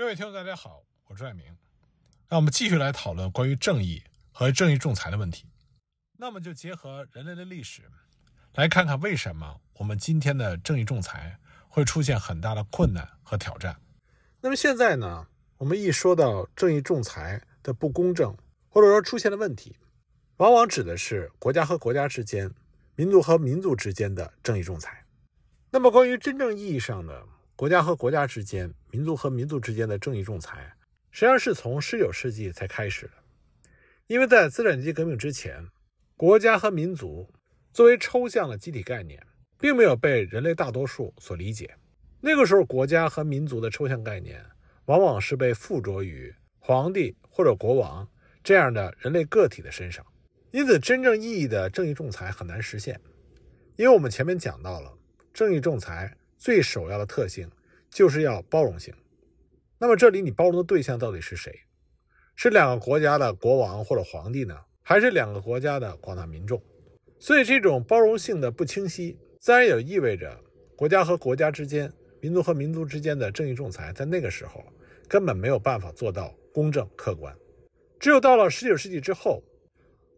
各位听众，大家好，我是爱明。那我们继续来讨论关于正义和正义仲裁的问题。那么就结合人类的历史，来看看为什么我们今天的正义仲裁会出现很大的困难和挑战。那么现在呢，我们一说到正义仲裁的不公正，或者说出现的问题，往往指的是国家和国家之间、民族和民族之间的正义仲裁。那么关于真正意义上的国家和国家之间。民族和民族之间的正义仲裁，实际上是从19世纪才开始的。因为在资产阶级革命之前，国家和民族作为抽象的集体概念，并没有被人类大多数所理解。那个时候，国家和民族的抽象概念往往是被附着于皇帝或者国王这样的人类个体的身上，因此，真正意义的正义仲裁很难实现。因为我们前面讲到了，正义仲裁最首要的特性。就是要包容性。那么这里你包容的对象到底是谁？是两个国家的国王或者皇帝呢，还是两个国家的广大民众？所以这种包容性的不清晰，自然也意味着国家和国家之间、民族和民族之间的正义仲裁，在那个时候根本没有办法做到公正客观。只有到了十九世纪之后，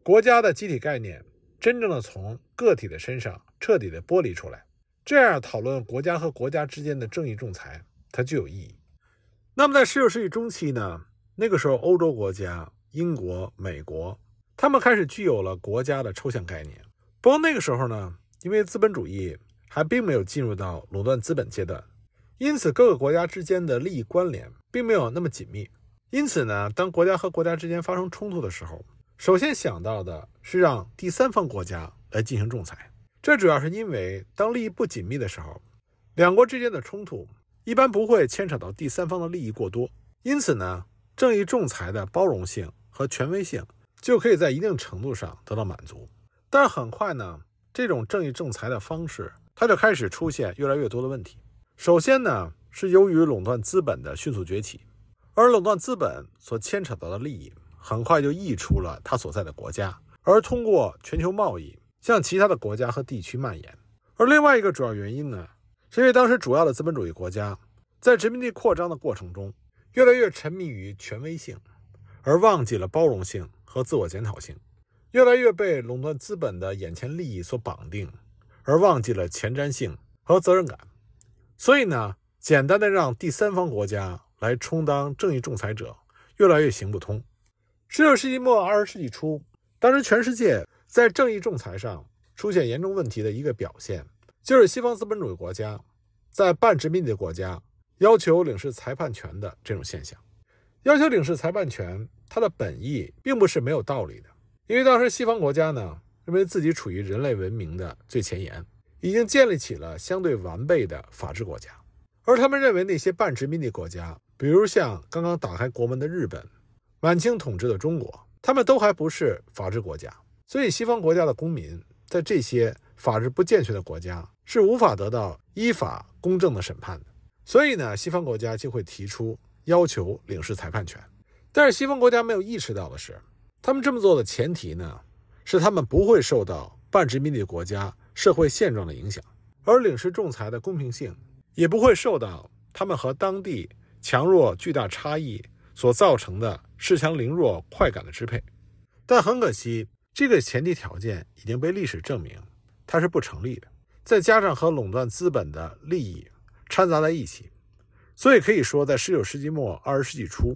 国家的集体概念真正的从个体的身上彻底的剥离出来。这样讨论国家和国家之间的正义仲裁，它具有意义。那么在19世纪中期呢？那个时候，欧洲国家、英国、美国，他们开始具有了国家的抽象概念。不过那个时候呢，因为资本主义还并没有进入到垄断资本阶段，因此各个国家之间的利益关联并没有那么紧密。因此呢，当国家和国家之间发生冲突的时候，首先想到的是让第三方国家来进行仲裁。这主要是因为，当利益不紧密的时候，两国之间的冲突一般不会牵扯到第三方的利益过多，因此呢，正义仲裁的包容性和权威性就可以在一定程度上得到满足。但是很快呢，这种正义仲裁的方式，它就开始出现越来越多的问题。首先呢，是由于垄断资本的迅速崛起，而垄断资本所牵扯到的利益，很快就溢出了它所在的国家，而通过全球贸易。向其他的国家和地区蔓延。而另外一个主要原因呢，是因为当时主要的资本主义国家在殖民地扩张的过程中，越来越沉迷于权威性，而忘记了包容性和自我检讨性，越来越被垄断资本的眼前利益所绑定，而忘记了前瞻性和责任感。所以呢，简单的让第三方国家来充当正义仲裁者，越来越行不通。十九世纪末二十世纪初，当时全世界。在正义仲裁上出现严重问题的一个表现，就是西方资本主义国家在半殖民地国家要求领事裁判权的这种现象。要求领事裁判权，它的本意并不是没有道理的，因为当时西方国家呢，认为自己处于人类文明的最前沿，已经建立起了相对完备的法治国家，而他们认为那些半殖民地国家，比如像刚刚打开国门的日本、晚清统治的中国，他们都还不是法治国家。所以，西方国家的公民在这些法制不健全的国家是无法得到依法公正的审判的。所以呢，西方国家就会提出要求领事裁判权。但是，西方国家没有意识到的是，他们这么做的前提呢，是他们不会受到半殖民地国家社会现状的影响，而领事仲裁的公平性也不会受到他们和当地强弱巨大差异所造成的恃强凌弱快感的支配。但很可惜。这个前提条件已经被历史证明，它是不成立的。再加上和垄断资本的利益掺杂在一起，所以可以说，在十九世纪末二十世纪初，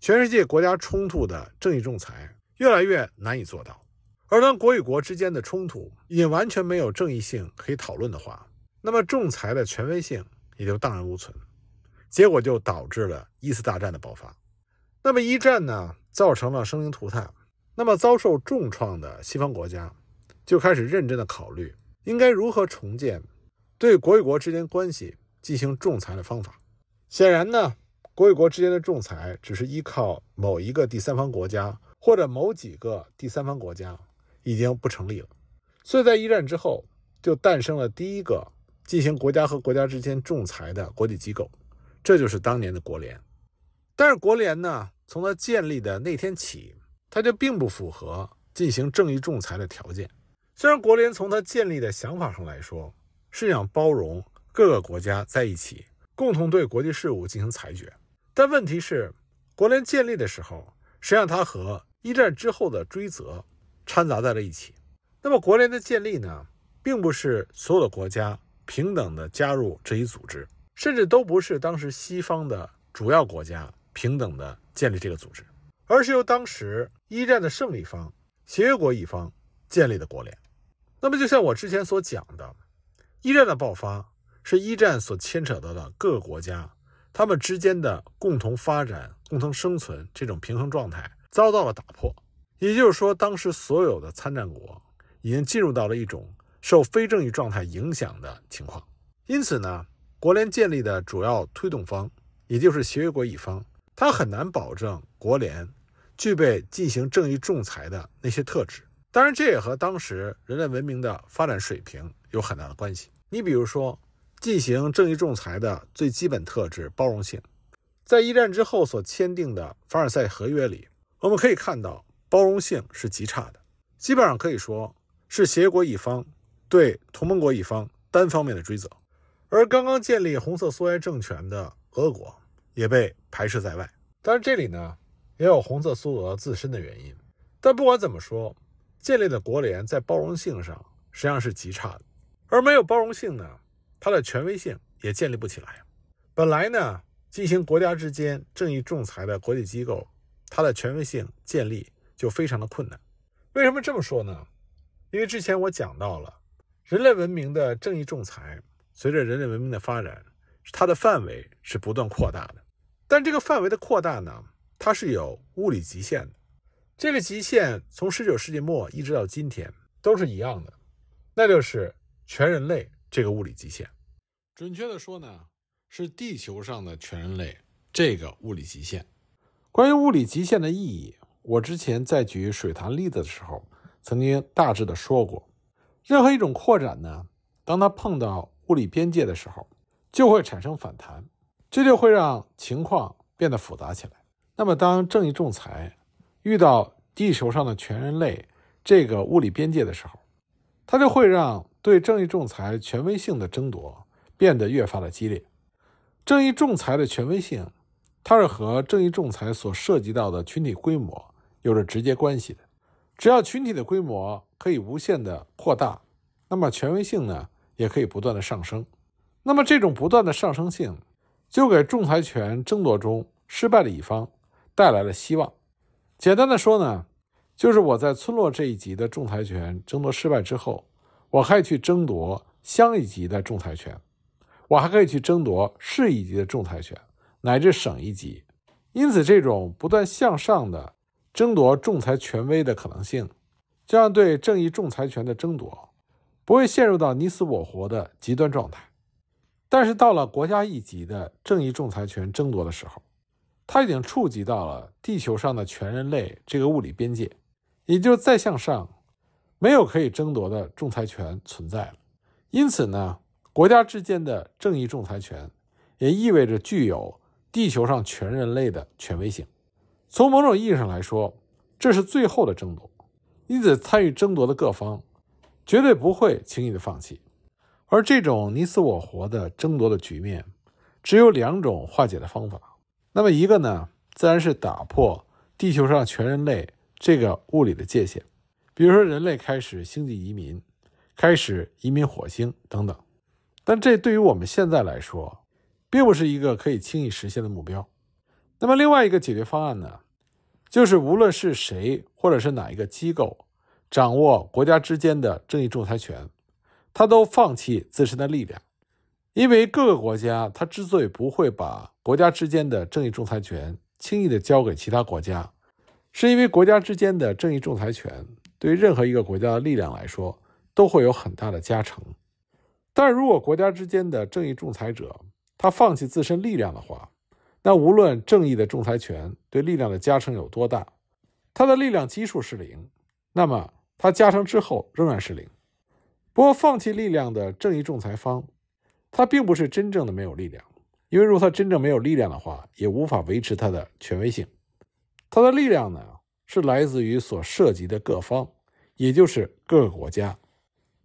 全世界国家冲突的正义仲裁越来越难以做到。而当国与国之间的冲突已经完全没有正义性可以讨论的话，那么仲裁的权威性也就荡然无存，结果就导致了一次大战的爆发。那么一战呢，造成了生灵涂炭。那么遭受重创的西方国家就开始认真的考虑，应该如何重建对国与国之间关系进行仲裁的方法。显然呢，国与国之间的仲裁只是依靠某一个第三方国家或者某几个第三方国家，已经不成立了。所以在一战之后，就诞生了第一个进行国家和国家之间仲裁的国际机构，这就是当年的国联。但是国联呢，从它建立的那天起。它就并不符合进行正义仲裁的条件。虽然国联从它建立的想法上来说是想包容各个国家在一起，共同对国际事务进行裁决，但问题是国联建立的时候，实际上它和一战之后的追责掺杂在了一起。那么国联的建立呢，并不是所有的国家平等的加入这一组织，甚至都不是当时西方的主要国家平等的建立这个组织，而是由当时。一战的胜利方，协约国一方建立的国联。那么，就像我之前所讲的，一战的爆发是一战所牵扯到的各个国家他们之间的共同发展、共同生存这种平衡状态遭到了打破。也就是说，当时所有的参战国已经进入到了一种受非正义状态影响的情况。因此呢，国联建立的主要推动方，也就是协约国一方，他很难保证国联。具备进行正义仲裁的那些特质，当然这也和当时人类文明的发展水平有很大的关系。你比如说，进行正义仲裁的最基本特质——包容性，在一战之后所签订的《凡尔赛合约》里，我们可以看到包容性是极差的，基本上可以说是协国一方对同盟国一方单方面的追责，而刚刚建立红色苏维埃政权的俄国也被排斥在外。但是这里呢？也有红色苏俄自身的原因，但不管怎么说，建立的国联在包容性上实际上是极差的，而没有包容性呢，它的权威性也建立不起来。本来呢，进行国家之间正义仲裁的国际机构，它的权威性建立就非常的困难。为什么这么说呢？因为之前我讲到了，人类文明的正义仲裁随着人类文明的发展，它的范围是不断扩大的，但这个范围的扩大呢？它是有物理极限的，这个极限从十九世纪末一直到今天都是一样的，那就是全人类这个物理极限。准确的说呢，是地球上的全人类这个物理极限。关于物理极限的意义，我之前在举水潭例子的时候，曾经大致的说过，任何一种扩展呢，当它碰到物理边界的时候，就会产生反弹，这就会让情况变得复杂起来。那么，当正义仲裁遇到地球上的全人类这个物理边界的时候，它就会让对正义仲裁权威性的争夺变得越发的激烈。正义仲裁的权威性，它是和正义仲裁所涉及到的群体规模有着直接关系的。只要群体的规模可以无限的扩大，那么权威性呢也可以不断的上升。那么这种不断的上升性，就给仲裁权争夺中失败的乙方。带来了希望。简单的说呢，就是我在村落这一级的仲裁权争夺失败之后，我可以去争夺乡一级的仲裁权，我还可以去争夺市一级的仲裁权，乃至省一级。因此，这种不断向上的争夺仲裁权威的可能性，将让对正义仲裁权的争夺不会陷入到你死我活的极端状态。但是，到了国家一级的正义仲裁权争夺的时候。它已经触及到了地球上的全人类这个物理边界，也就再向上没有可以争夺的仲裁权存在了。因此呢，国家之间的正义仲裁权也意味着具有地球上全人类的权威性。从某种意义上来说，这是最后的争夺。因此，参与争夺的各方绝对不会轻易的放弃。而这种你死我活的争夺的局面，只有两种化解的方法。那么一个呢，自然是打破地球上全人类这个物理的界限，比如说人类开始星际移民，开始移民火星等等。但这对于我们现在来说，并不是一个可以轻易实现的目标。那么另外一个解决方案呢，就是无论是谁或者是哪一个机构，掌握国家之间的正义仲裁权，他都放弃自身的力量。因为各个国家，它之所以不会把国家之间的正义仲裁权轻易的交给其他国家，是因为国家之间的正义仲裁权对于任何一个国家的力量来说，都会有很大的加成。但如果国家之间的正义仲裁者他放弃自身力量的话，那无论正义的仲裁权对力量的加成有多大，他的力量基数是零，那么他加成之后仍然是零。不过，放弃力量的正义仲裁方。它并不是真正的没有力量，因为如果它真正没有力量的话，也无法维持它的权威性。它的力量呢，是来自于所涉及的各方，也就是各个国家。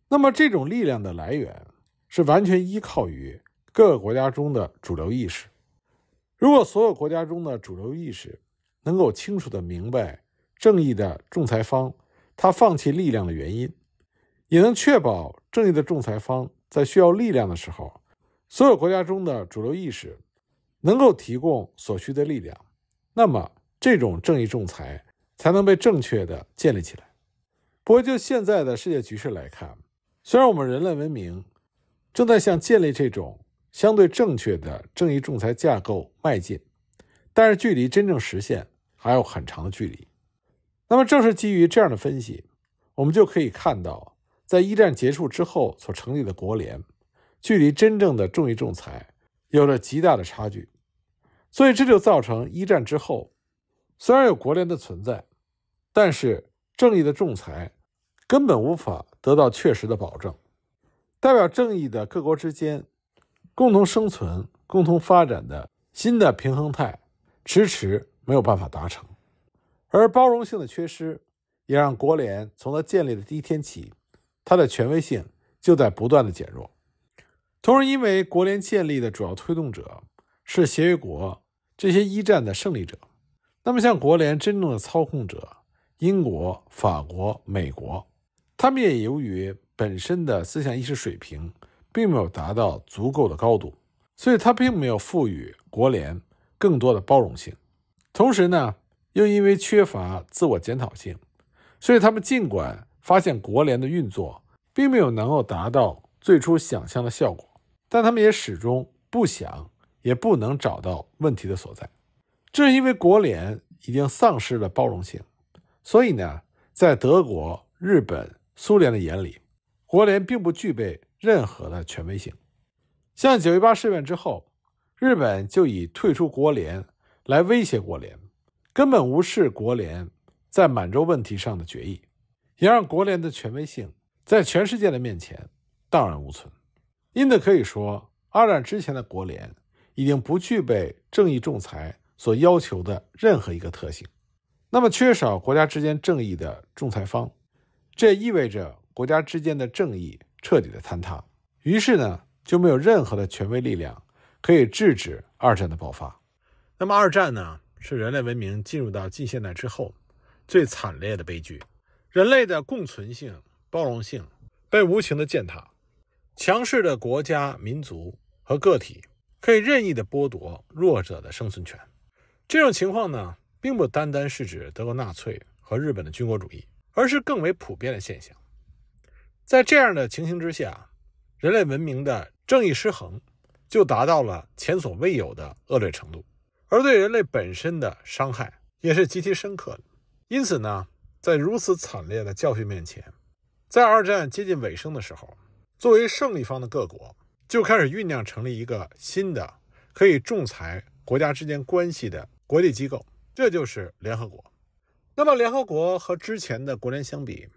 那么这种力量的来源，是完全依靠于各个国家中的主流意识。如果所有国家中的主流意识能够清楚的明白正义的仲裁方他放弃力量的原因，也能确保正义的仲裁方。在需要力量的时候，所有国家中的主流意识能够提供所需的力量，那么这种正义仲裁才能被正确的建立起来。不过，就现在的世界局势来看，虽然我们人类文明正在向建立这种相对正确的正义仲裁架构迈进，但是距离真正实现还有很长的距离。那么，正是基于这样的分析，我们就可以看到。在一战结束之后所成立的国联，距离真正的正义仲裁有着极大的差距，所以这就造成一战之后，虽然有国联的存在，但是正义的仲裁根本无法得到确实的保证，代表正义的各国之间共同生存、共同发展的新的平衡态迟迟没有办法达成，而包容性的缺失也让国联从它建立的第一天起。他的权威性就在不断的减弱，同时，因为国联建立的主要推动者是协约国这些一战的胜利者，那么像国联真正的操控者英国、法国、美国，他们也由于本身的思想意识水平并没有达到足够的高度，所以他并没有赋予国联更多的包容性。同时呢，又因为缺乏自我检讨性，所以他们尽管发现国联的运作并没有能够达到最初想象的效果，但他们也始终不想也不能找到问题的所在。正因为国联已经丧失了包容性，所以呢，在德国、日本、苏联的眼里，国联并不具备任何的权威性。像九一八事变之后，日本就以退出国联来威胁国联，根本无视国联在满洲问题上的决议。也让国联的权威性在全世界的面前荡然无存。因此可以说，二战之前的国联已经不具备正义仲裁所要求的任何一个特性。那么，缺少国家之间正义的仲裁方，这意味着国家之间的正义彻底的坍塌。于是呢，就没有任何的权威力量可以制止二战的爆发。那么，二战呢，是人类文明进入到近现代之后最惨烈的悲剧。人类的共存性、包容性被无情的践踏，强势的国家、民族和个体可以任意的剥夺弱者的生存权。这种情况呢，并不单单是指德国纳粹和日本的军国主义，而是更为普遍的现象。在这样的情形之下，人类文明的正义失衡就达到了前所未有的恶劣程度，而对人类本身的伤害也是极其深刻的。因此呢。在如此惨烈的教训面前，在二战接近尾声的时候，作为胜利方的各国就开始酝酿成立一个新的可以仲裁国家之间关系的国际机构，这就是联合国。那么，联合国和之前的国联相比，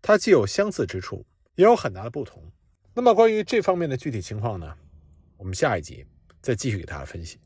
它既有相似之处，也有很大的不同。那么，关于这方面的具体情况呢？我们下一集再继续给大家分析。